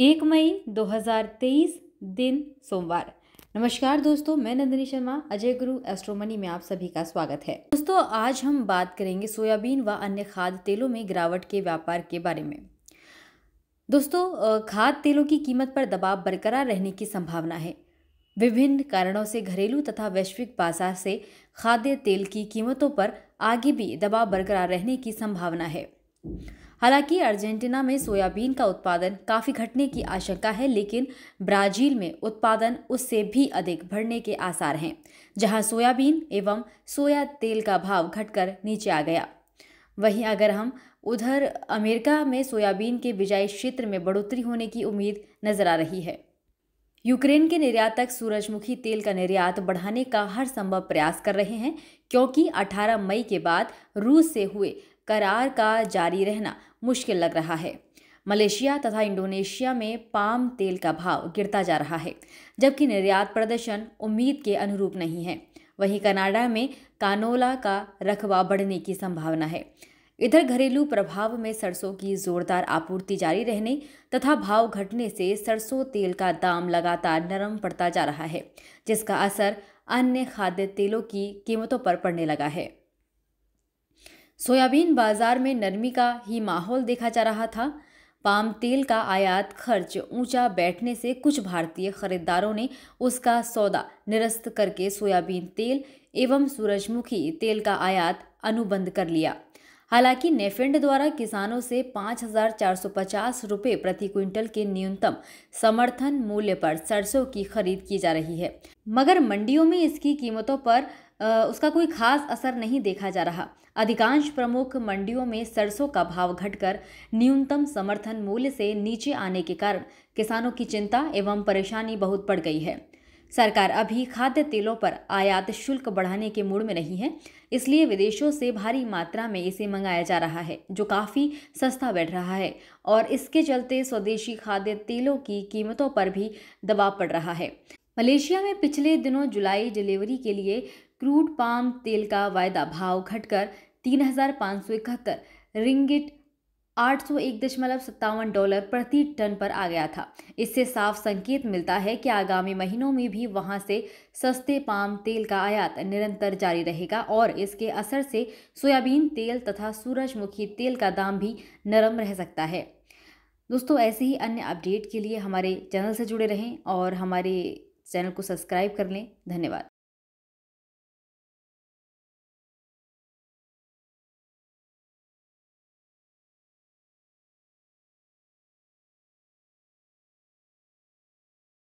एक मई 2023 दिन सोमवार नमस्कार दोस्तों मैं नंदिनी शर्मा अजय गुरु एस्ट्रोमनी में आप सभी का स्वागत है दोस्तों आज हम बात करेंगे सोयाबीन व अन्य खाद्य तेलों में गिरावट के व्यापार के बारे में दोस्तों खाद्य तेलों की कीमत पर दबाव बरकरार रहने की संभावना है विभिन्न कारणों से घरेलू तथा वैश्विक बाजार से खाद्य तेल की कीमतों पर आगे भी दबाव बरकरार रहने की संभावना है हालांकि अर्जेंटीना में सोयाबीन का उत्पादन काफ़ी घटने की आशंका है लेकिन ब्राज़ील में उत्पादन उससे भी अधिक बढ़ने के आसार हैं जहां सोयाबीन एवं सोया तेल का भाव घटकर नीचे आ गया वहीं अगर हम उधर अमेरिका में सोयाबीन के बिजाई क्षेत्र में बढ़ोतरी होने की उम्मीद नज़र आ रही है यूक्रेन के निर्यातक सूरजमुखी तेल का निर्यात बढ़ाने का हर संभव प्रयास कर रहे हैं क्योंकि 18 मई के बाद रूस से हुए करार का जारी रहना मुश्किल लग रहा है मलेशिया तथा इंडोनेशिया में पाम तेल का भाव गिरता जा रहा है जबकि निर्यात प्रदर्शन उम्मीद के अनुरूप नहीं है वहीं कनाडा में कानोला का रकबा बढ़ने की संभावना है इधर घरेलू प्रभाव में सरसों की जोरदार आपूर्ति जारी रहने तथा भाव घटने से सरसों तेल का दाम लगातार नरम पड़ता जा रहा है जिसका असर अन्य खाद्य तेलों की कीमतों पर पड़ने लगा है सोयाबीन बाजार में नरमी का ही माहौल देखा जा रहा था पाम तेल का आयात खर्च ऊंचा बैठने से कुछ भारतीय खरीदारों ने उसका सौदा निरस्त करके सोयाबीन तेल एवं सूरजमुखी तेल का आयात अनुबंध कर लिया हालांकि नेफेंड द्वारा किसानों से 5,450 रुपए प्रति क्विंटल के न्यूनतम समर्थन मूल्य पर सरसों की खरीद की जा रही है मगर मंडियों में इसकी कीमतों पर उसका कोई खास असर नहीं देखा जा रहा अधिकांश प्रमुख मंडियों में सरसों का भाव घटकर न्यूनतम समर्थन मूल्य से नीचे आने के कारण किसानों की चिंता एवं परेशानी बहुत बढ़ गई है सरकार अभी खाद्य तेलों पर आयात शुल्क बढ़ाने के मूड में नहीं है इसलिए विदेशों से भारी मात्रा में इसे मंगाया जा रहा है जो काफ़ी सस्ता बैठ रहा है और इसके चलते स्वदेशी खाद्य तेलों की कीमतों पर भी दबाव पड़ रहा है मलेशिया में पिछले दिनों जुलाई डिलीवरी के लिए क्रूड पाम तेल का वायदा भाव घटकर तीन हज़ार पाँच सौ इकहत्तर रिंगिट आठ सौ एक दशमलव सत्तावन डॉलर प्रति टन पर आ गया था इससे साफ संकेत मिलता है कि आगामी महीनों में भी वहां से सस्ते पाम तेल का आयात निरंतर जारी रहेगा और इसके असर से सोयाबीन तेल तथा सूरजमुखी तेल का दाम भी नरम रह सकता है दोस्तों ऐसे ही अन्य अपडेट के लिए हमारे चैनल से जुड़े रहें और हमारे चैनल को सब्सक्राइब कर लें धन्यवाद